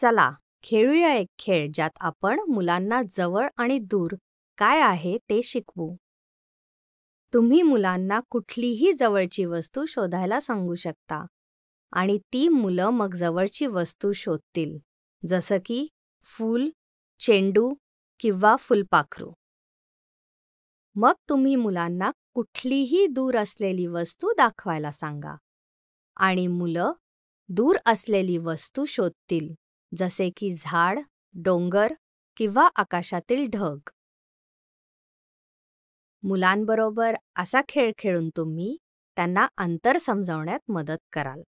चला खेळूया एक खेळ ज्यात आपण मुलांना जवळ आणि दूर काय आहे ते शिकवू तुम्ही मुलांना कुठलीही जवळची वस्तू शोधायला सांगू शकता आणि ती मुलं मग जवळची वस्तू शोधतील जसं की फूल चेंडू किंवा फुलपाखरू मग तुम्ही मुलांना कुठलीही दूर असलेली वस्तू दाखवायला सांगा आणि मुलं दूर असलेली वस्तू शोधतील जसे की झाड डोंगर किंवा आकाशातील ढग मुलांबरोबर असा खेळ खेळून तुम्ही त्यांना अंतर समजवण्यात मदत कराल